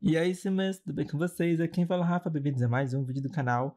E aí, é simas, tudo bem com vocês? Aqui quem fala é Rafa, bem-vindos a mais um vídeo do canal.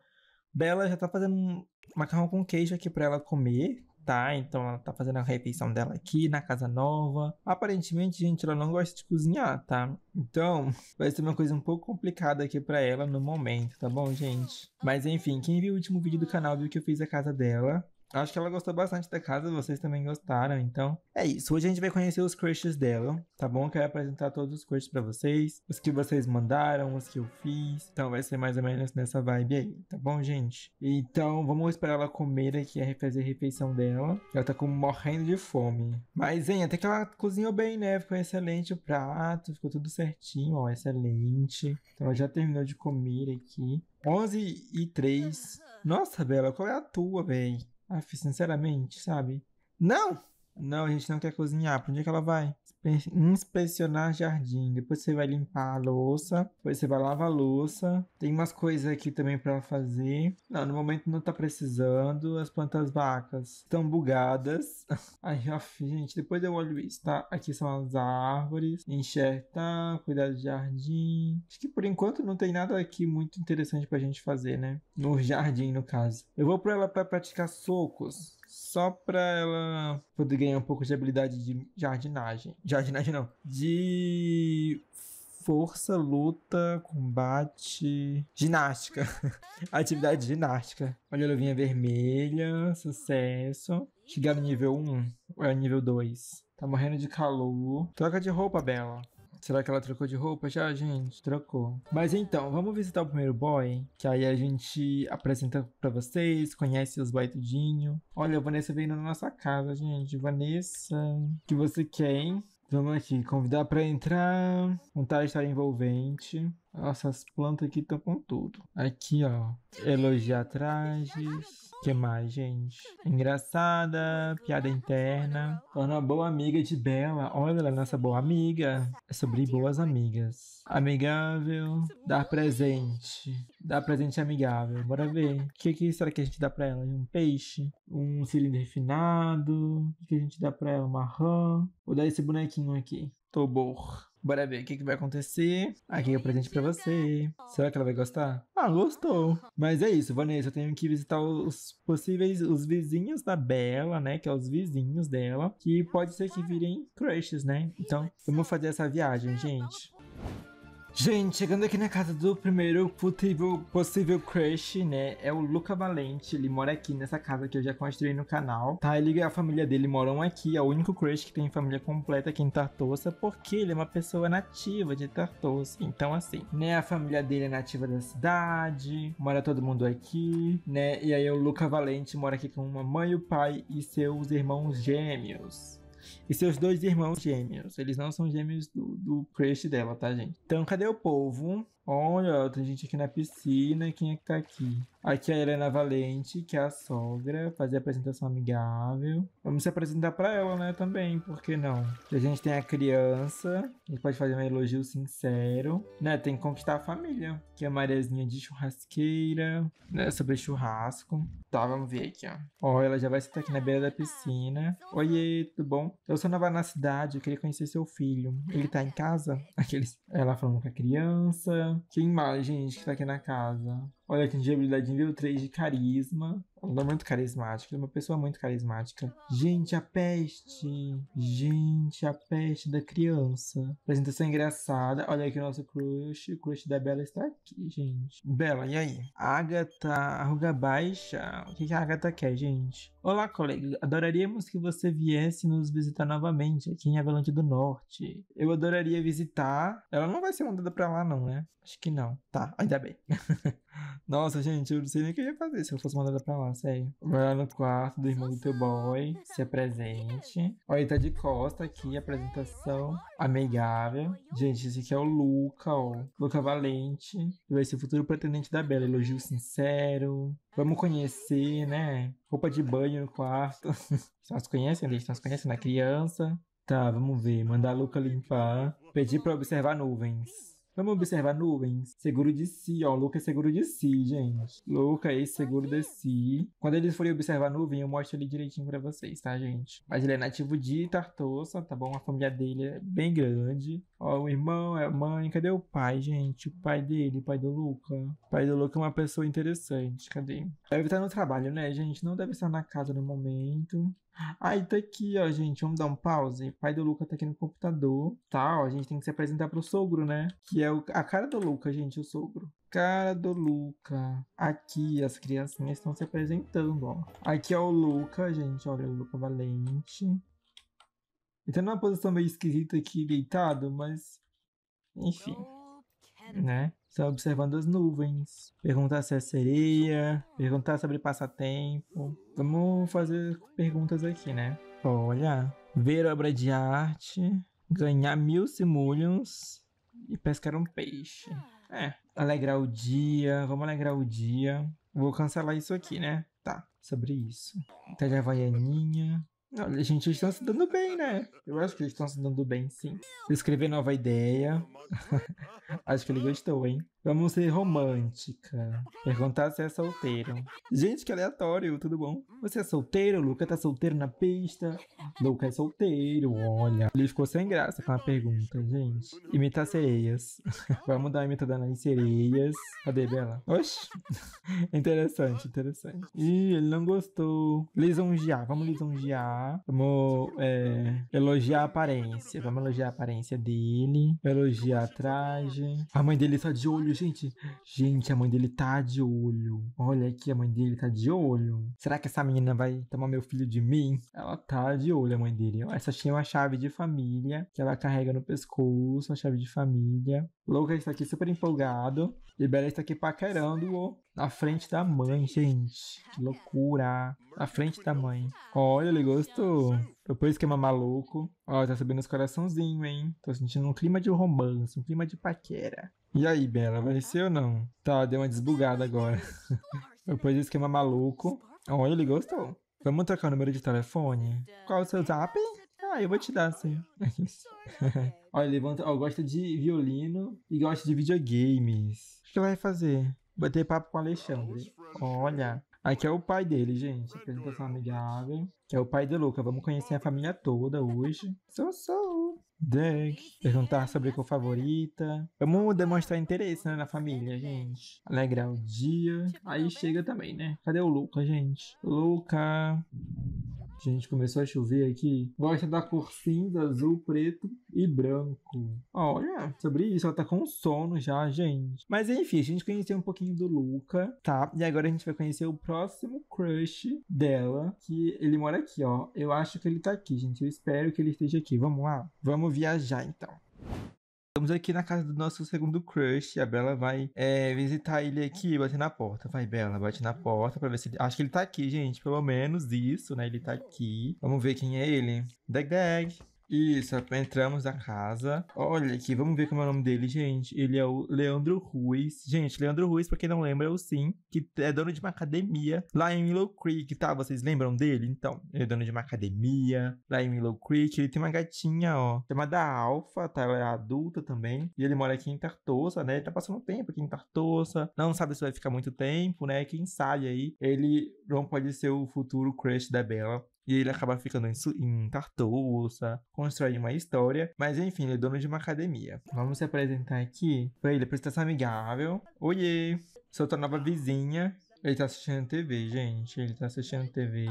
Bela já tá fazendo um macarrão com queijo aqui pra ela comer, tá? Então ela tá fazendo a refeição dela aqui na casa nova. Aparentemente, gente, ela não gosta de cozinhar, tá? Então, vai ser uma coisa um pouco complicada aqui pra ela no momento, tá bom, gente? Mas enfim, quem viu o último vídeo do canal viu que eu fiz a casa dela. Acho que ela gostou bastante da casa, vocês também gostaram, então. É isso, hoje a gente vai conhecer os crushes dela, tá bom? quero apresentar todos os crushes para vocês, os que vocês mandaram, os que eu fiz. Então vai ser mais ou menos nessa vibe aí, tá bom, gente? Então vamos esperar ela comer aqui, a fazer a refeição dela. Ela tá como morrendo de fome. Mas, hein, até que ela cozinhou bem, né? Ficou excelente o prato, ficou tudo certinho, ó, excelente. Então ela já terminou de comer aqui. 11 e 3. Nossa, Bela, qual é a tua, velho? Aff, sinceramente, sabe? Não! Não, a gente não quer cozinhar. Para onde é que ela vai? Inspecionar jardim. Depois você vai limpar a louça. Depois você vai lavar a louça. Tem umas coisas aqui também para ela fazer. Não, no momento não tá precisando. As plantas vacas estão bugadas. Aí, ó, gente, depois eu olho isso, tá? Aqui são as árvores. Enxertar, cuidar do jardim. Acho que por enquanto não tem nada aqui muito interessante pra gente fazer, né? No jardim, no caso. Eu vou pra ela pra praticar socos só pra ela poder ganhar um pouco de habilidade de jardinagem. Jardinagem não. De força, luta, combate, ginástica. Atividade ginástica. Olha a luvinha vermelha, sucesso. Chegar no nível 1, ou é nível 2. Tá morrendo de calor. Troca de roupa, Bela. Será que ela trocou de roupa já, gente? Trocou. Mas então, vamos visitar o primeiro boy, que aí a gente apresenta pra vocês, conhece os boy tudinho. Olha, a Vanessa veio na nossa casa, gente. Vanessa, O que você quer, hein? Vamos aqui, convidar para entrar, vontade de estar envolvente. Nossa, as plantas aqui estão com tudo. Aqui, ó. Elogiar trajes. que mais, gente? Engraçada, piada interna. Torna é boa amiga de Bela. Olha, ela é nossa boa amiga. É sobre boas amigas. Amigável. Dar presente. Dar presente amigável. Bora ver. O que, que será que a gente dá pra ela? Um peixe? Um cilindro refinado? O que, que a gente dá pra ela? Uma rã? Vou dar esse bonequinho aqui. Tobor. Bora ver o que, que vai acontecer. Aqui é o um presente pra você. Será que ela vai gostar? Ah, gostou. Mas é isso, Vanessa. Eu tenho que visitar os possíveis, os vizinhos da Bela, né? Que é os vizinhos dela. Que pode ser que virem crushes, né? Então, vamos fazer essa viagem, gente. Gente, chegando aqui na casa do primeiro possível, possível crush, né? É o Luca Valente. Ele mora aqui nessa casa que eu já construí no canal, tá? Ele e a família dele moram aqui. É o único crush que tem família completa aqui em Tartosa, porque ele é uma pessoa nativa de Tartosa. Então, assim, né? A família dele é nativa da cidade, mora todo mundo aqui, né? E aí o Luca Valente mora aqui com uma mãe o pai e seus irmãos gêmeos e seus dois irmãos gêmeos. Eles não são gêmeos do, do crush dela, tá, gente? Então, cadê o povo? Olha, tem gente aqui na piscina. Quem é que tá aqui? Aqui é a Helena Valente, que é a sogra, fazer a apresentação amigável. Vamos se apresentar para ela, né, também, por que não? A gente tem a criança, a gente pode fazer um elogio sincero, né? Tem que conquistar a família, que é a Mariazinha de churrasqueira, né, sobre churrasco. Tá, vamos ver aqui, ó. Ó, ela já vai sentar aqui na beira da piscina. Oiê, tudo bom? Eu sou nova na cidade, eu queria conhecer seu filho. Ele tá em casa? Aqueles... Ela falando com a criança. Quem mais, gente, que tá aqui na casa? Olha aqui, de habilidade nível 3 de carisma. Lula é muito carismático, é uma pessoa muito carismática. Gente, a peste! Gente, a peste da criança. Apresentação engraçada. Olha aqui o nosso crush. O crush da Bela está aqui, gente. Bela, e aí? Agatha, arruga baixa. O que a Agatha quer, gente? Olá, colega. Adoraríamos que você viesse nos visitar novamente aqui em Avalanche do Norte. Eu adoraria visitar. Ela não vai ser mandada pra lá, não, né? Acho que não. Tá, ainda bem. Nossa, gente, eu não sei nem o que eu ia fazer se eu fosse mandada pra lá não é. Vai lá no quarto do irmão do teu boy, se apresente. Olha, tá de costa aqui, apresentação amigável. Gente, esse aqui é o Luca, ó. Luca Valente. Vai ser o futuro pretendente da Bela. Elogio sincero. Vamos conhecer, né? Roupa de banho no quarto. Nós conhecem, gente, nós conhecemos na criança. Tá, vamos ver. Mandar a Luca limpar. Pedir pra observar nuvens. Vamos observar nuvens. Seguro de si, ó. Luca é seguro de si, gente. Luca é seguro de si. Quando eles forem observar nuvem, eu mostro ele direitinho pra vocês, tá, gente? Mas ele é nativo de Tartosa, tá bom? A família dele é bem grande. Ó, o irmão, a mãe, cadê o pai, gente? O pai dele, o pai do Luca. O pai do Luca é uma pessoa interessante, cadê? Deve estar no trabalho, né, gente? Não deve estar na casa no momento. Aí tá aqui, ó, gente, vamos dar um pause. O pai do Luca tá aqui no computador, tá? Ó, a gente tem que se apresentar pro sogro, né? Que é o... a cara do Luca, gente, o sogro cara do Luca. Aqui as criancinhas estão se apresentando, ó. Aqui é o Luca, gente. Olha, o Luca Valente. Ele tá então, numa é posição meio esquisita aqui, deitado, mas. Enfim. Né? Só observando as nuvens. Perguntar se é sereia. Perguntar sobre passatempo. Vamos fazer perguntas aqui, né? Olha. Ver obra de arte. Ganhar mil simulhões. E pescar um peixe. É. Alegrar o dia. Vamos alegrar o dia. Vou cancelar isso aqui, né? Tá. Sobre isso. Tá então, de Havaianinha. Olha, a gente está se dando bem, né? Eu acho que eles estão se dando bem, sim. Escrever nova ideia. acho que ele gostou, hein? Vamos ser romântica. Perguntar se é solteiro. Gente, que aleatório, tudo bom? Você é solteiro? Luca tá solteiro na pista? Luca é solteiro, olha. Ele ficou sem graça com a pergunta, gente. Imitar sereias. Vamos dar imitada nas sereias. Cadê Bela? Oxi. interessante, interessante. Ih, ele não gostou. Lisonjear, vamos lisonjear. Vamos é, elogiar a aparência. Vamos elogiar a aparência dele. Elogiar a traje. A mãe dele só de olho olho, gente. Gente, a mãe dele tá de olho. Olha aqui, a mãe dele tá de olho. Será que essa menina vai tomar meu filho de mim? Ela tá de olho, a mãe dele. Essa tinha uma chave de família que ela carrega no pescoço, uma chave de família. Louca está aqui super empolgado. E Bela está aqui paquerando o na frente da mãe, gente. Que loucura. Na frente da mãe. Olha, ele gostou. Depois esquema é maluco. Ó, tá subindo os coraçãozinhos, hein? Tô sentindo um clima de romance, um clima de paquera. E aí, Bela, vai ser ou não? Tá, deu uma desbugada agora. Depois do esquema maluco. Oh, ele gostou. Vamos trocar o número de telefone? Qual o seu zap? Ah, eu vou te dar, sim. Olha, levanta. Ó, oh, gosta de violino e gosta de videogames. O que vai fazer? Botei papo com o Alexandre. Olha. Aqui é o pai dele, gente. Apresentação amigável. Que é o pai do Luca. Vamos conhecer a família toda hoje. Sou, sou. Doug, Perguntar é sobre a cor favorita. Vamos é demonstrar interesse né, na família, gente. Alegrar o dia. Tipo, Aí chega também, né? Cadê o Luca, gente? Luca. Gente, começou a chover aqui. Gosta da cor cinza, azul, preto e branco. Olha, sobre isso, ela tá com sono já, gente. Mas enfim, a gente conheceu um pouquinho do Luca, tá? E agora a gente vai conhecer o próximo crush dela, que ele mora aqui, ó. Eu acho que ele tá aqui, gente. Eu espero que ele esteja aqui. Vamos lá? Vamos viajar, então. Estamos aqui na casa do nosso segundo crush. A Bela vai é, visitar ele aqui e bater na porta. Vai, Bela, bate na uhum. porta pra ver se ele... Acho que ele tá aqui, gente. Pelo menos isso, né? Ele tá uhum. aqui. Vamos ver quem é ele. Dag Dag. Isso, entramos na casa. Olha aqui, vamos ver como é o nome dele, gente. Ele é o Leandro Ruiz. Gente, Leandro Ruiz, pra quem não lembra, é o Sim, que é dono de uma academia lá em Willow Creek, tá? Vocês lembram dele? Então, ele é dono de uma academia lá em Willow Creek. Ele tem uma gatinha, ó, chamada Alfa, tá? Ela é adulta também. E ele mora aqui em Tartosa, né? Ele tá passando tempo aqui em Tartosa. Não sabe se vai ficar muito tempo, né? Quem sabe aí, ele não pode ser o futuro crush da Bela e ele acaba ficando em, em Tartouça, constrói uma história, mas enfim, ele é dono de uma academia. Vamos se apresentar aqui pra ele, apresentação amigável. Oiê! Sou tua nova vizinha. Ele tá assistindo TV, gente. Ele tá assistindo TV.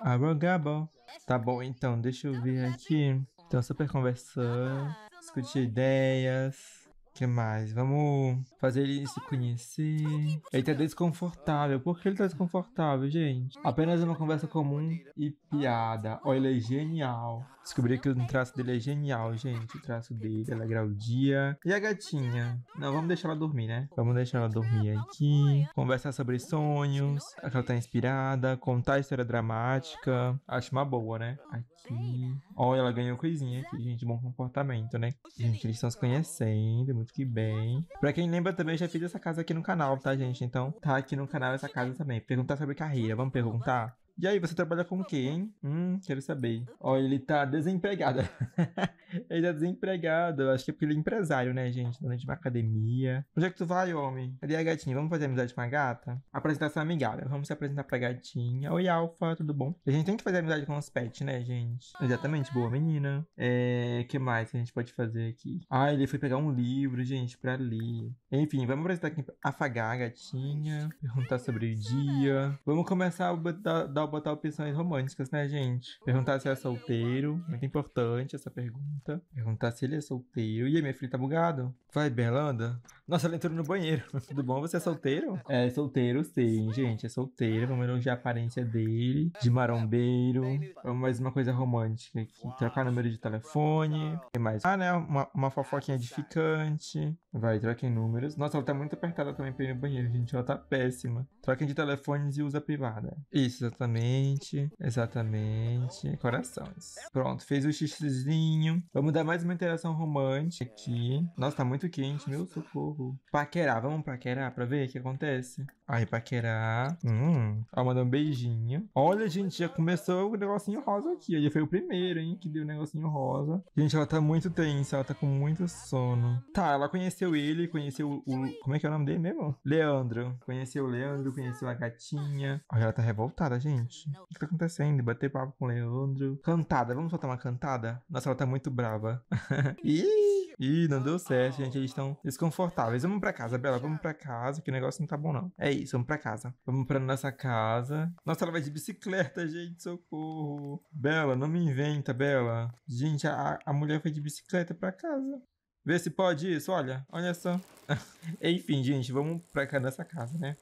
Arrogable. Tá bom, então, deixa eu ver aqui. Então, super conversando, discutir ideias que mais? Vamos fazer ele se conhecer. Ele tá desconfortável. Por que ele tá desconfortável, gente? Apenas uma conversa comum e piada. Olha, ele é genial. Descobri que o traço dele é genial, gente. O traço dele, ela é dia. E a gatinha? Não, vamos deixar ela dormir, né? Vamos deixar ela dormir aqui. Conversar sobre sonhos. É que ela tá inspirada. Contar a história dramática. Acho uma boa, né? Aqui. Olha, ela ganhou coisinha aqui, gente. Bom comportamento, né? Gente, eles estão se conhecendo muito que bem. Pra quem lembra também, já fiz essa casa aqui no canal, tá, gente? Então, tá aqui no canal essa casa também. Perguntar sobre carreira, vamos perguntar? E aí, você trabalha com quem? Uhum. Hum, quero saber. Ó, ele tá desempregado. ele tá desempregado. Acho que é porque ele é empresário, né, gente? Dono de uma academia. Onde é que tu vai, homem? Cadê a gatinha? Vamos fazer amizade com a gata? Apresentação amigável. Vamos se apresentar pra gatinha. Oi, Alfa, tudo bom? A gente tem que fazer amizade com os pets, né, gente? Exatamente, boa menina. É, que mais que a gente pode fazer aqui? Ah, ele foi pegar um livro, gente, pra ler. Enfim, vamos apresentar aqui. Afagar a gatinha. Perguntar sobre o dia. Vamos começar a dar, dar botar opções românticas, né, gente? Perguntar se é solteiro, muito importante essa pergunta. Perguntar se ele é solteiro. E aí, minha filha, tá bugado? Vai, Belanda. Nossa, ela entrou no banheiro. Tudo bom? Você é solteiro? É solteiro, sim, gente. É solteiro. Vamos elogiar a aparência dele, de marombeiro. Vamos mais uma coisa romântica aqui. Trocar número de telefone. E mais? Ah, né? Uma, uma fofoquinha edificante. Vai, troquem números. Nossa, ela tá muito apertada também pra ir no banheiro, gente. Ela tá péssima. Troquem de telefones e usa privada. Isso, exatamente. Exatamente. Exatamente. Corações. Pronto, fez o xixizinho. Vamos dar mais uma interação romântica aqui. Nossa, tá muito quente, meu socorro. Paquerar, vamos paquerar pra ver o que acontece? Aí paquerar. Hum. Ó, mandou um beijinho. Olha, gente, já começou o negocinho rosa aqui. Ele foi o primeiro, hein, que deu o negocinho rosa. Gente, ela tá muito tensa, ela tá com muito sono. Tá, ela conheceu ele, conheceu o... o como é que é o nome dele mesmo? Leandro. Conheceu o Leandro, conheceu a gatinha. Olha, ela tá revoltada, gente. O que tá acontecendo? Bater papo com o Leandro. Cantada, vamos soltar uma cantada? Nossa, ela tá muito brava. Ih! Ih, não deu certo, gente. Eles estão desconfortáveis. Vamos pra casa, Bela. Vamos pra casa, que o negócio não tá bom, não. É isso, vamos pra casa. Vamos pra nossa casa. Nossa, ela vai de bicicleta, gente. Socorro. Bela, não me inventa, Bela. Gente, a, a mulher foi de bicicleta pra casa. Vê se pode isso, olha. Olha só. Enfim, gente, vamos pra cá nessa casa, né?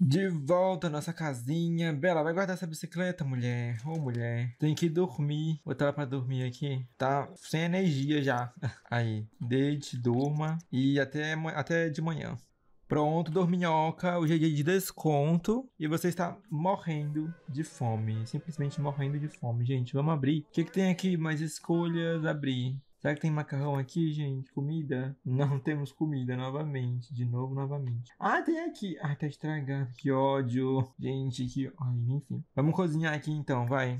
De volta à nossa casinha. Bela, vai guardar essa bicicleta, mulher. Ô, oh, mulher. Tem que dormir. Botar ela pra dormir aqui. Tá sem energia já. Aí. Deite, durma. E até, até de manhã. Pronto, dorminhoca. Hoje é dia de desconto. E você está morrendo de fome. Simplesmente morrendo de fome. Gente, vamos abrir. O que, que tem aqui? Mais escolhas. Abrir. Será que tem macarrão aqui, gente? Comida? Não temos comida novamente. De novo, novamente. Ah, tem aqui. Ah, tá estragado. Que ódio. Gente, que... Ai, enfim. Vamos cozinhar aqui então, vai.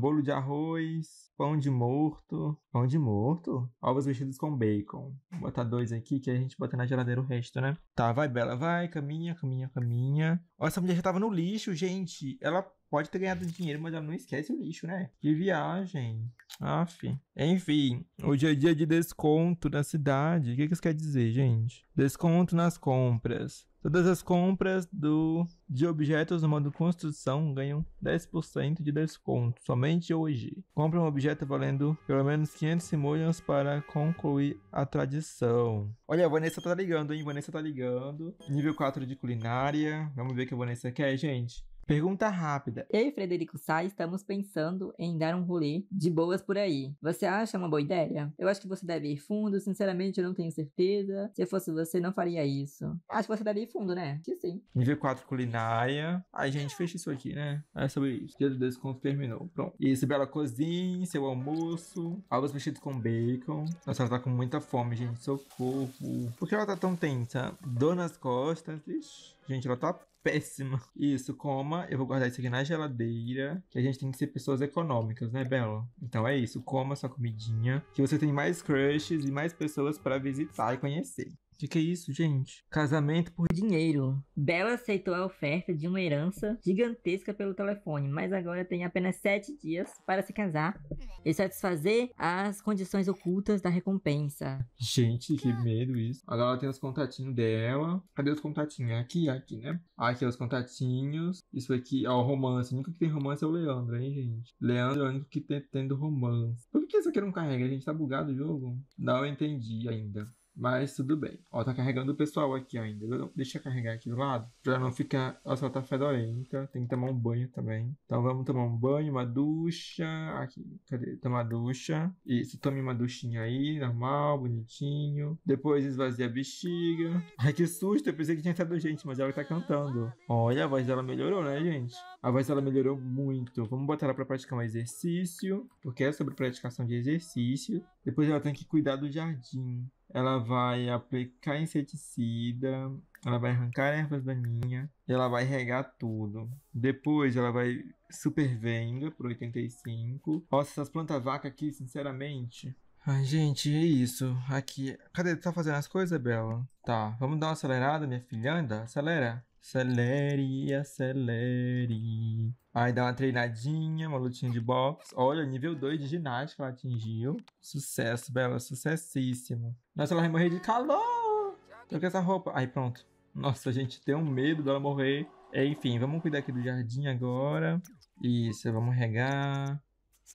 bolo de arroz. Pão de morto. Pão de morto? Ovos mexidos com bacon. Vou botar dois aqui, que a gente bota na geladeira o resto, né? Tá, vai, Bela. Vai, caminha, caminha, caminha. Olha, essa mulher já tava no lixo, gente. Ela pode ter ganhado dinheiro, mas ela não esquece o lixo, né? Que viagem. Aff. Enfim, hoje é dia de desconto na cidade. O que, que isso quer dizer, gente? Desconto nas compras. Todas as compras do, de objetos no modo construção ganham 10% de desconto, somente hoje. Compre um objeto valendo pelo menos 500 simoleons para concluir a tradição. Olha, a Vanessa tá ligando, hein? Vanessa tá ligando. Nível 4 de culinária. Vamos ver o que a Vanessa quer, gente. Pergunta rápida. Eu e Frederico Sá estamos pensando em dar um rolê de boas por aí. Você acha uma boa ideia? Eu acho que você deve ir fundo, sinceramente eu não tenho certeza. Se eu fosse você, não faria isso. Acho que você deve ir fundo, né? Que sim. Nível 4 culinária. Aí, gente, fecha isso aqui, né? É sobre isso. Dia do desconto terminou. Pronto. E esse bela cozinha, seu almoço, ovos mexidos com bacon. Nossa, ela tá com muita fome, gente. Socorro. Por que ela tá tão tensa? Dor nas costas. Ixi. Gente, ela tá péssima. Isso, coma. Eu vou guardar isso aqui na geladeira. Que a gente tem que ser pessoas econômicas, né, Belo? Então é isso. Coma sua comidinha. Que você tem mais crushes e mais pessoas para visitar e conhecer. De que isso, gente? Casamento por dinheiro. Bela aceitou a oferta de uma herança gigantesca pelo telefone, mas agora tem apenas sete dias para se casar e satisfazer as condições ocultas da recompensa. Gente, que medo isso. Agora ela tem os contatinhos dela. Cadê os contatinhos? Aqui, aqui, né? Aqui é os contatinhos. Isso aqui é o romance. Nunca que tem romance é o Leandro, hein, gente? Leandro é o único que tem tendo romance. Por que isso aqui não carrega? A gente tá bugado o jogo? Não entendi ainda. Mas tudo bem. Ó, tá carregando o pessoal aqui ainda. Deixa eu carregar aqui do lado. Pra não ficar. Ela só tá fedorenta. Tem que tomar um banho também. Então vamos tomar um banho, uma ducha. Aqui, cadê? Tomar ducha. Isso, tome uma duchinha aí, normal, bonitinho. Depois esvazia a bexiga. Ai, que susto! Eu pensei que tinha entrado gente, mas ela tá cantando. Olha, a voz dela melhorou, né, gente? A voz dela melhorou muito. Vamos botar ela pra praticar um exercício. Porque é sobre praticação de exercício. Depois ela tem que cuidar do jardim ela vai aplicar inseticida, ela vai arrancar ervas daninhas, ela vai regar tudo. Depois ela vai super venda por 85. Nossa, essas plantas vaca aqui, sinceramente. Ai, gente, é isso. Aqui. Cadê? Tá fazendo as coisas, Bela? Tá, vamos dar uma acelerada, minha filha. Anda, acelera. Acelere, acelere. Aí dá uma treinadinha, uma lutinha de boxe. Olha, nível 2 de ginástica ela atingiu. Sucesso, Bela, sucessíssimo. Nossa, ela vai morrer de calor. Troca essa roupa. Aí pronto. Nossa, a gente tem um medo dela morrer. Enfim, vamos cuidar aqui do jardim agora. Isso, vamos regar.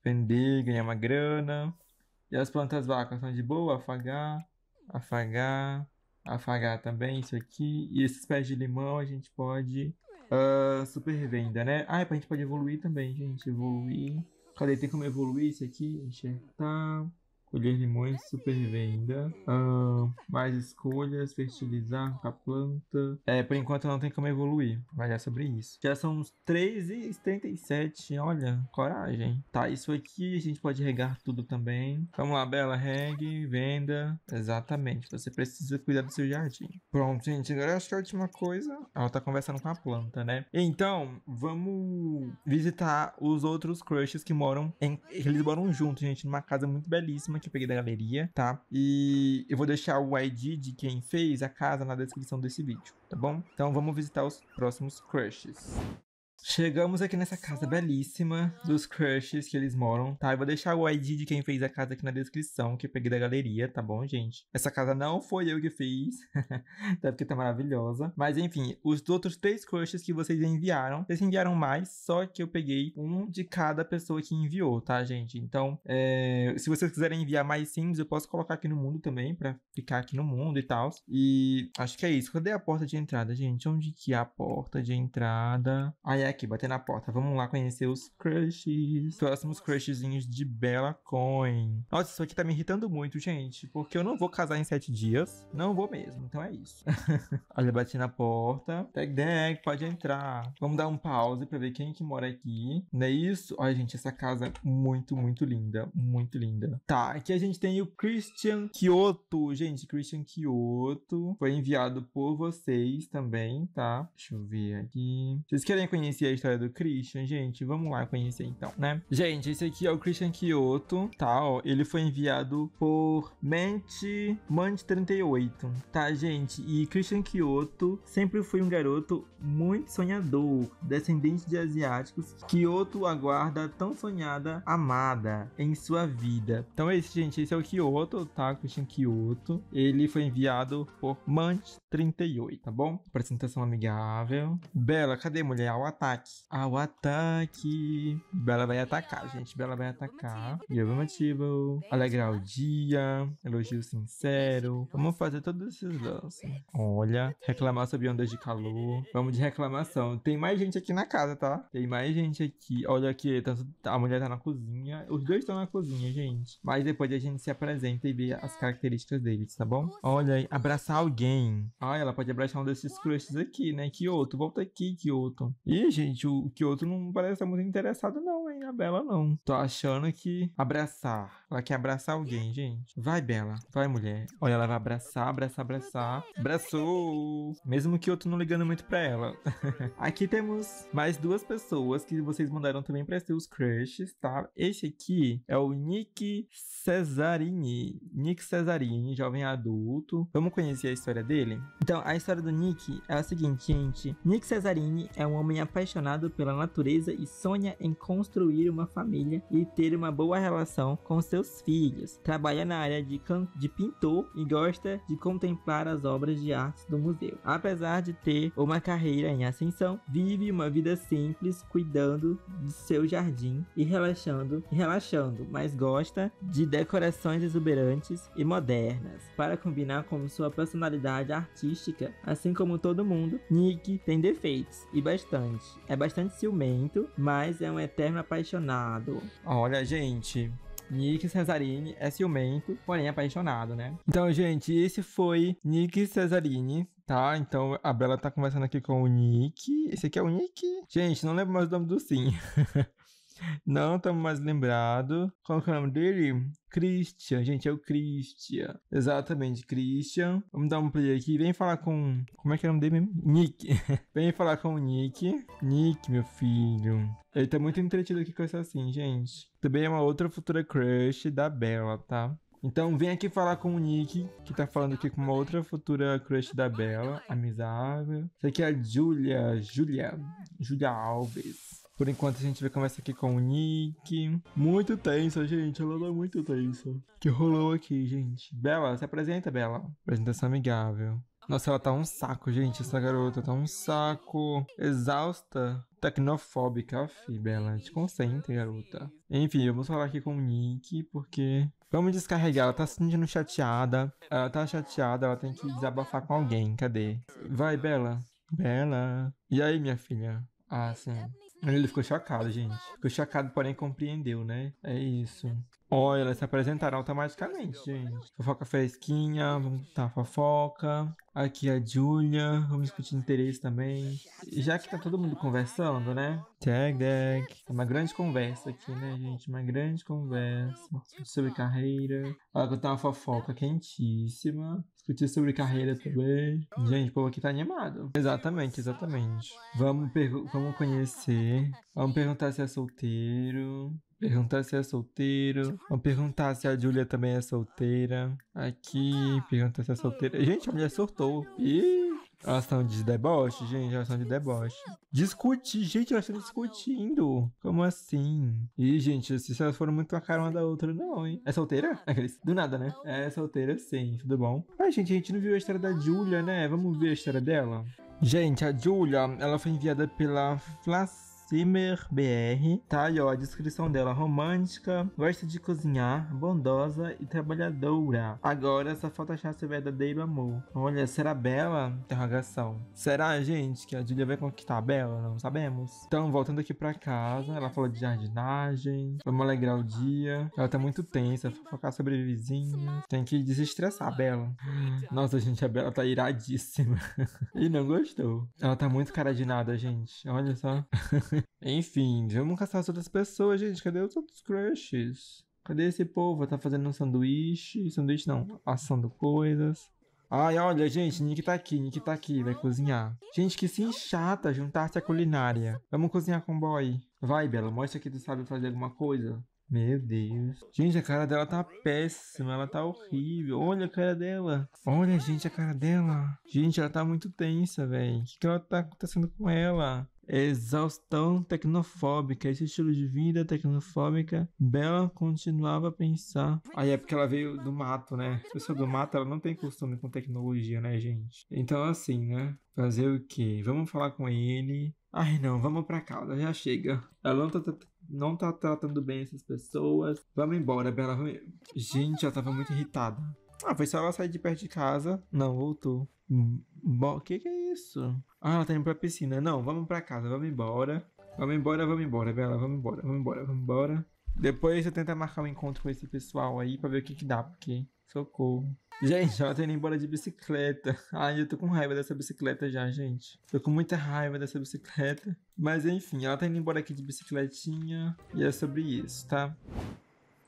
Vender, ganhar uma grana. E as plantas vacas são de boa? Afagar, afagar afagar também isso aqui. E esses pés de limão a gente pode... Uh, ah, super venda, né? Ah, é gente pode evoluir também, gente. Evoluir. Cadê? Tem como evoluir isso aqui? Enxertar colher limões, superviver ainda. Ah, mais escolhas, fertilizar a planta. É, por enquanto não tem como evoluir, mas é sobre isso. Já são uns 13 e 37, olha, coragem. Tá, isso aqui a gente pode regar tudo também. Vamos lá, Bela, regue, venda. Exatamente, você precisa cuidar do seu jardim. Pronto, gente, agora eu acho que a última coisa... Ela tá conversando com a planta, né? Então, vamos visitar os outros crushes que moram em... Eles moram juntos, gente, numa casa muito belíssima que eu peguei da galeria, tá? E eu vou deixar o ID de quem fez a casa na descrição desse vídeo, tá bom? Então vamos visitar os próximos crushes. Chegamos aqui nessa casa belíssima dos crushes que eles moram, tá? Eu vou deixar o ID de quem fez a casa aqui na descrição, que eu peguei da galeria, tá bom, gente? Essa casa não foi eu que fiz, até porque tá maravilhosa. Mas enfim, os outros três crushes que vocês enviaram, vocês enviaram mais, só que eu peguei um de cada pessoa que enviou, tá, gente? Então, é... se vocês quiserem enviar mais sims, eu posso colocar aqui no mundo também, pra ficar aqui no mundo e tal. E acho que é isso. Cadê a porta de entrada, gente? Onde que é a porta de entrada? Aí é aqui, bater na porta. Vamos lá conhecer os crushes. Próximos crushzinhos de Bella Coin. Nossa, isso aqui tá me irritando muito, gente. Porque eu não vou casar em sete dias. Não vou mesmo. Então é isso. Olha, bati na porta. Tag deck, pode entrar. Vamos dar um pause pra ver quem que mora aqui. Não é isso? Olha, gente, essa casa é muito, muito linda. Muito linda. Tá, aqui a gente tem o Christian Kyoto. Gente, Christian Kyoto. Foi enviado por vocês também, tá? Deixa eu ver aqui. Vocês querem conhecer a história do Christian, gente? Vamos lá conhecer então, né? Gente, esse aqui é o Christian Kyoto, tá? Ó, ele foi enviado por Mente Mante 38, tá, gente? E Christian Kyoto sempre foi um garoto muito sonhador, descendente de asiáticos. Kyoto aguarda a tão sonhada amada em sua vida. Então é isso, gente. Esse é o Kyoto, tá? Christian Kyoto. Ele foi enviado por Mante 38, tá bom? Apresentação amigável. Bela, cadê mulher? O ataque tá ataque. Ao ah, ataque. Bela vai atacar, gente. Bela vai atacar. Yoga Motivo. Alegrar o dia. Elogio sincero. Vamos fazer todos esses lances. Olha. Reclamar sobre ondas de calor. Vamos de reclamação. Tem mais gente aqui na casa, tá? Tem mais gente aqui. Olha aqui. A mulher tá na cozinha. Os dois estão na cozinha, gente. Mas depois a gente se apresenta e vê as características deles, tá bom? Olha aí. Abraçar alguém. Ah, ela pode abraçar um desses crushes aqui, né? outro? Volta aqui, Kyoto. Ih, gente, o que outro não parece estar muito interessado, não, e a Bela não. Tô achando que abraçar. Ela quer abraçar alguém, gente. Vai, Bela. Vai, mulher. Olha, ela vai abraçar, abraçar, abraçar. Abraçou! Mesmo que eu tô não ligando muito pra ela. aqui temos mais duas pessoas que vocês mandaram também pra ser os crushes, tá? Esse aqui é o Nick Cesarini. Nick Cesarini, jovem adulto. Vamos conhecer a história dele? Então, a história do Nick é a seguinte, gente. Nick Cesarini é um homem apaixonado pela natureza e sonha em construir construir uma família e ter uma boa relação com seus filhos. Trabalha na área de, de pintor e gosta de contemplar as obras de arte do museu. Apesar de ter uma carreira em ascensão, vive uma vida simples, cuidando de seu jardim e relaxando, relaxando, mas gosta de decorações exuberantes e modernas. Para combinar com sua personalidade artística, assim como todo mundo, Nick tem defeitos e bastante. É bastante ciumento, mas é um eterno apaixonado apaixonado. Olha, gente, Nick Cesarini é ciumento, porém apaixonado, né? Então, gente, esse foi Nick Cesarini. Tá, então a Bela tá conversando aqui com o Nick. Esse aqui é o Nick? Gente, não lembro mais o nome do sim. Não estamos tá mais lembrado. Qual que é o nome dele? Christian, gente, é o Christian. Exatamente, Christian. Vamos dar um play aqui. Vem falar com. Como é que é o nome dele mesmo? Nick. Vem falar com o Nick. Nick, meu filho. Ele tá muito entretido aqui com essa assim, gente. Também é uma outra futura crush da Bella, tá? Então vem aqui falar com o Nick, que tá falando aqui com uma outra futura crush da Bella, amizável. Isso aqui é a Julia, Julia, Julia Alves. Por enquanto a gente vai começar aqui com o Nick. Muito tensa, gente. Ela tá muito tensa. que rolou aqui, gente? Bela, se apresenta, Bela. Apresentação amigável. Nossa, ela tá um saco, gente. Essa garota tá um saco. Exausta. Tecnofóbica, fi, Bela. Te concentra, garota. Enfim, vamos falar aqui com o Nick, porque... Vamos descarregar. Ela tá se sentindo chateada. Ela tá chateada, ela tem que desabafar com alguém. Cadê? Vai, Bela. Bela. E aí, minha filha? Ah, sim. Ele ficou chocado, gente. Ficou chocado, porém compreendeu, né? É isso. Olha, elas se apresentaram automaticamente, gente. Fofoca fresquinha, vamos tá, fofoca. Aqui a Julia, vamos discutir interesse também. Já que tá todo mundo conversando, né? Tag, tag. É uma grande conversa aqui, né, gente? Uma grande conversa sobre carreira. que tá uma fofoca quentíssima discutir sobre carreira também. Gente, o povo aqui tá animado. Exatamente, exatamente. Vamos, vamos conhecer. Vamos perguntar se é solteiro. Perguntar se é solteiro. Vamos perguntar se a Julia também é solteira. Aqui, perguntar se é solteira. Gente, a mulher surtou. Ih! Elas estão de deboche, gente. Elas estão de deboche. Discutir, gente, elas estão discutindo. Como assim? E, gente, assim, se elas foram muito a cara uma da outra, não, hein? É solteira? É do nada, né? É solteira, sim. Tudo bom? Ai, gente, a gente não viu a história da Julia, né? Vamos ver a história dela? Gente, a Julia, ela foi enviada pela Flac Simmer BR, tá aí ó, a descrição dela, romântica, gosta de cozinhar, bondosa e trabalhadora. Agora só falta achar seu verdadeiro amor. Olha, será Bela? Interrogação. Será, gente, que a Julia vai conquistar a Bela? Não sabemos. Então, voltando aqui pra casa, ela falou de jardinagem, vamos alegrar o dia. Ela tá muito tensa, focar sobre vizinhos. Tem que desestressar a Bela. Nossa, gente, a Bela tá iradíssima. e não gostou. Ela tá muito cara de nada, gente. Olha só. Enfim, vamos caçar as outras pessoas, gente. Cadê os outros crushes? Cadê esse povo? Tá fazendo um sanduíche. Sanduíche não, assando coisas. Ai, olha, gente, Nick tá aqui, Nick tá aqui, vai cozinhar. Gente, que sim chata juntar-se à culinária. Vamos cozinhar com o boy. Vai, Bela, mostra que tu sabe fazer alguma coisa. Meu Deus. Gente, a cara dela tá péssima, ela tá horrível. Olha a cara dela. Olha, gente, a cara dela. Gente, ela tá muito tensa, velho. O que, que ela tá acontecendo com ela? exaustão tecnofóbica, esse estilo de vida tecnofóbica. Bela continuava a pensar. Aí é porque ela veio do mato, né? A pessoa do mato, ela não tem costume com tecnologia, né, gente? Então, assim, né? Fazer o quê? Vamos falar com ele. Ai, não, vamos pra casa, já chega. Ela não tá, não tá tratando bem essas pessoas. Vamos embora, Bela. Gente, ela tava muito irritada. Ah, foi só ela sair de perto de casa. Não, voltou. Hum, o que que é isso? Ah, ela tá indo pra piscina. Não, vamos pra casa, vamos embora. Vamos embora, vamos embora, Bela, vamos embora, vamos embora, vamos embora. Depois eu tento marcar um encontro com esse pessoal aí pra ver o que que dá, porque... Socorro. Gente, ela tá indo embora de bicicleta. Ai, eu tô com raiva dessa bicicleta já, gente. Tô com muita raiva dessa bicicleta. Mas enfim, ela tá indo embora aqui de bicicletinha. E é sobre isso, tá?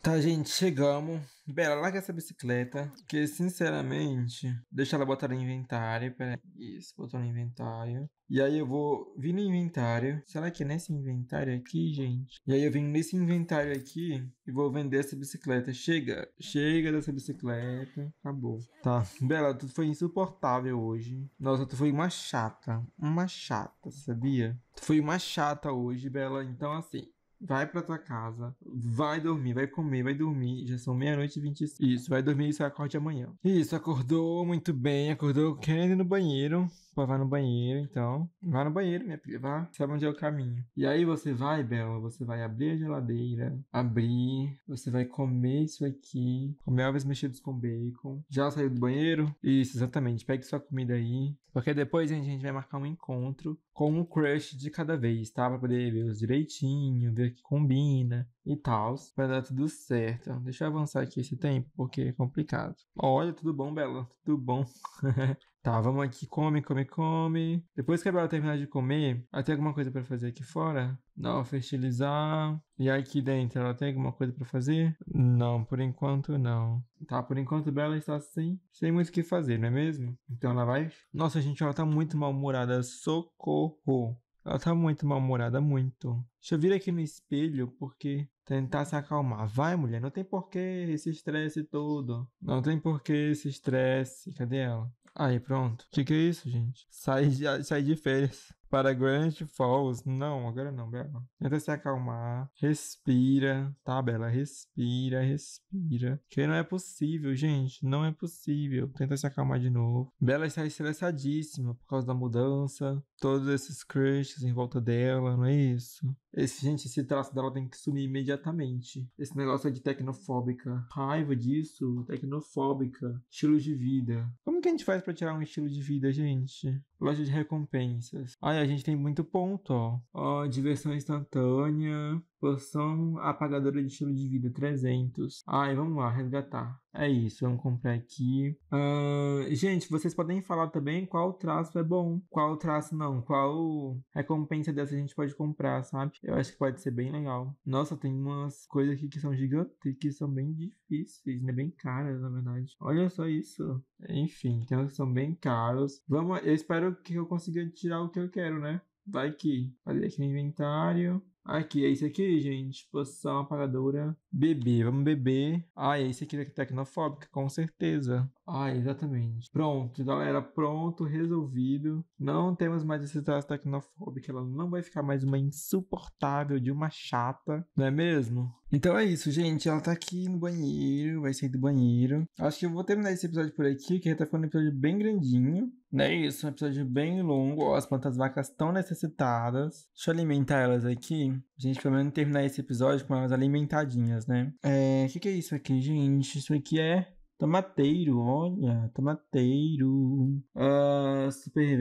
Tá, gente, chegamos. Bela, larga essa bicicleta, que sinceramente, deixa ela botar no inventário, peraí, isso, botou no inventário. E aí eu vou vir no inventário, será que é nesse inventário aqui, gente? E aí eu venho nesse inventário aqui e vou vender essa bicicleta. Chega, chega dessa bicicleta, acabou. Tá, Bela, tu foi insuportável hoje. Nossa, tu foi uma chata, uma chata, sabia? Tu foi uma chata hoje, Bela, então assim, vai pra tua casa, vai dormir, vai comer, vai dormir. Já são meia-noite e vinte Isso, vai dormir e só acorde amanhã. Isso, acordou muito bem, acordou querendo ir no banheiro vai no banheiro, então. Vai no banheiro, minha filha, vá. Sabe onde é o caminho. E aí você vai, Bela, você vai abrir a geladeira, abrir, você vai comer isso aqui, comer ovos mexidos com bacon. Já saiu do banheiro? Isso, exatamente. Pegue sua comida aí. Porque depois, gente, a gente vai marcar um encontro com um crush de cada vez, tá? Pra poder ver os direitinho, ver o que combina e tal. Vai dar tudo certo. Deixa eu avançar aqui esse tempo, porque é complicado. Olha, tudo bom, Bela? Tudo bom. Tá, vamos aqui, come, come, come. Depois que a Bela terminar de comer, ela tem alguma coisa para fazer aqui fora? Não, fertilizar. E aqui dentro, ela tem alguma coisa para fazer? Não, por enquanto não. Tá, por enquanto Bela está sem, sem muito o que fazer, não é mesmo? Então ela vai... Nossa, gente, ela tá muito mal-humorada, socorro. Ela tá muito mal-humorada, muito. Deixa eu vir aqui no espelho, porque tentar se acalmar. Vai, mulher, não tem porquê esse estresse todo. Não tem porquê esse estresse. Cadê ela? Aí, pronto. O que, que é isso, gente? Sair de, sai de férias para Grand Falls. Não, agora não, Bela. Tenta se acalmar. Respira, tá, Bela? Respira, respira. Que não é possível, gente. Não é possível. Tenta se acalmar de novo. Bela está estressadíssima por causa da mudança. Todos esses crushes em volta dela, não é isso? Esse, gente, esse traço dela tem que sumir imediatamente. Esse negócio é de tecnofóbica. Raiva disso, tecnofóbica. Estilo de vida. Como que a gente faz para tirar um estilo de vida, gente? Loja de recompensas. Ai, a gente tem muito ponto, ó. Ó, diversão instantânea. Poção apagadora de estilo de vida, 300. Ai, vamos lá, resgatar. É isso, vamos comprar aqui. Uh, gente, vocês podem falar também qual traço é bom, qual traço não, qual recompensa dessa a gente pode comprar, sabe? Eu acho que pode ser bem legal. Nossa, tem umas coisas aqui que são gigantes, que são bem difíceis, né? Bem caras, na verdade. Olha só isso. Enfim, tem que são bem caros. Vamos, eu espero que eu consiga tirar o que eu quero, né? Vai aqui. Fazer aqui no inventário. Aqui, é isso aqui, gente. Posição apagadora. bebê vamos beber. Ah, é isso aqui da tecnofóbica, com certeza. Ah, exatamente. Pronto, galera, pronto, resolvido. Não temos mais esse traço tecnofóbica. Ela não vai ficar mais uma insuportável de uma chata, não é mesmo? Então é isso, gente. Ela tá aqui no banheiro, vai sair do banheiro. Acho que eu vou terminar esse episódio por aqui, que já tá ficando um episódio bem grandinho. Não é isso, um episódio bem longo. As plantas vacas estão necessitadas. Deixa eu alimentar elas aqui a gente pelo menos terminar esse episódio com umas alimentadinhas, né? É, o que, que é isso aqui, gente? Isso aqui é Tomateiro, olha, tomateiro. Uh, ah, super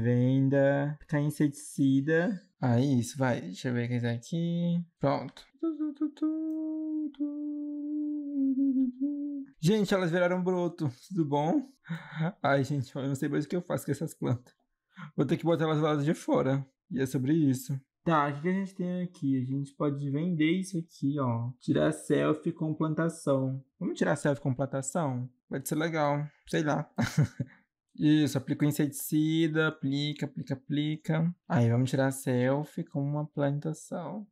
venda Ficar inseticida. Ah, isso, vai. Deixa eu ver o que é tá isso aqui. Pronto. Gente, elas viraram broto. Tudo bom? Ai, gente, eu não sei mais o que eu faço com essas plantas. Vou ter que botar elas lá de fora. E é sobre isso. Tá, o que a gente tem aqui? A gente pode vender isso aqui, ó. Tirar selfie com plantação. Vamos tirar selfie com plantação? Pode ser legal, sei lá. isso, aplica o inseticida, aplica, aplica, aplica. Aí vamos tirar selfie com uma plantação.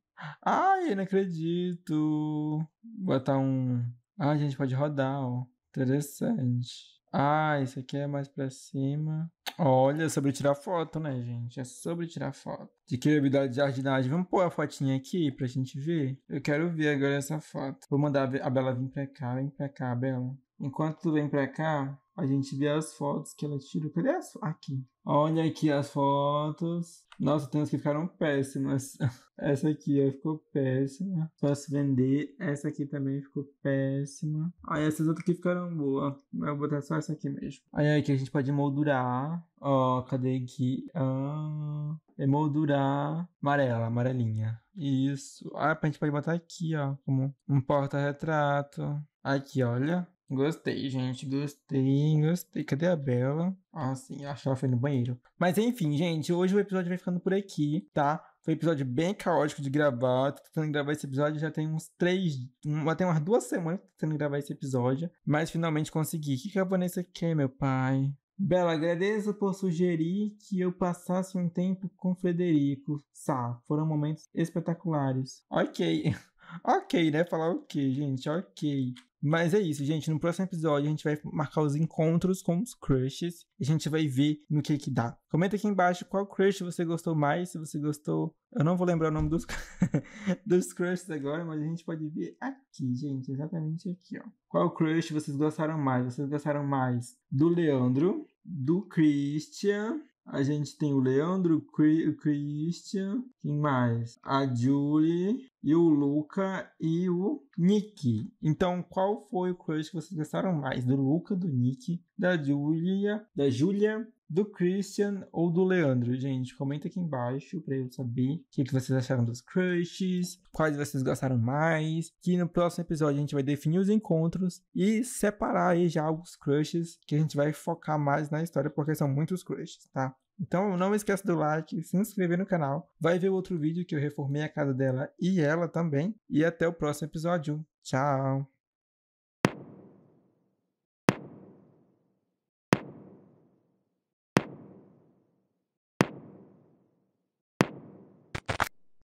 Ai, eu não acredito. Botar um. Ah, a gente pode rodar, ó. Interessante. Ah, esse aqui é mais pra cima. Olha, é sobre tirar foto, né, gente? É sobre tirar foto. De criatividade de jardinagem. Vamos pôr a fotinha aqui pra gente ver? Eu quero ver agora essa foto. Vou mandar a Bela vir pra cá. Vem pra cá, Bela. Enquanto tu vem pra cá, a gente vê as fotos que ela tirou. Cadê as Aqui. Olha aqui as fotos. Nossa, tem umas que ficaram péssimas. Essa aqui ó, ficou péssima. Posso vender. Essa aqui também ficou péssima. Aí essas outras aqui ficaram boas. Eu vou botar só essa aqui mesmo. Aí aqui a gente pode moldurar. Ó, cadê aqui? Ah, emoldurar. É amarela, amarelinha. Isso. Ah, a gente pode botar aqui, ó. Como um porta-retrato. Aqui, olha. Gostei, gente. Gostei, gostei. Cadê a Bela? Ah, sim, acho que ela foi no banheiro. Mas enfim, gente, hoje o episódio vai ficando por aqui, tá? Foi um episódio bem caótico de gravar. Tô tentando gravar esse episódio já tem uns três. Um, tem umas duas semanas tentando gravar esse episódio. Mas finalmente consegui. O que, que a Vanessa quer, meu pai? Bela, agradeço por sugerir que eu passasse um tempo com Frederico. Sá, foram momentos espetaculares. Ok. ok, né? Falar ok, gente, ok. Mas é isso, gente. No próximo episódio a gente vai marcar os encontros com os crushes. E a gente vai ver no que que dá. Comenta aqui embaixo qual crush você gostou mais, se você gostou. Eu não vou lembrar o nome dos, dos crushes agora, mas a gente pode ver aqui, gente. Exatamente aqui, ó. Qual crush vocês gostaram mais? Vocês gostaram mais do Leandro, do Christian a gente tem o Leandro, o Christian, quem mais? A Julie e o Luca e o Nick. Então, qual foi o crush que vocês gostaram mais? Do Luca, do Nick, da Julia, da Julia do Christian ou do Leandro. Gente, comenta aqui embaixo pra eu saber o que, que vocês acharam dos crushes, quais vocês gostaram mais, que no próximo episódio a gente vai definir os encontros e separar aí já os crushes, que a gente vai focar mais na história, porque são muitos crushes, tá? Então não esqueça do like, se inscrever no canal, vai ver outro vídeo que eu reformei a casa dela e ela também, e até o próximo episódio. Tchau!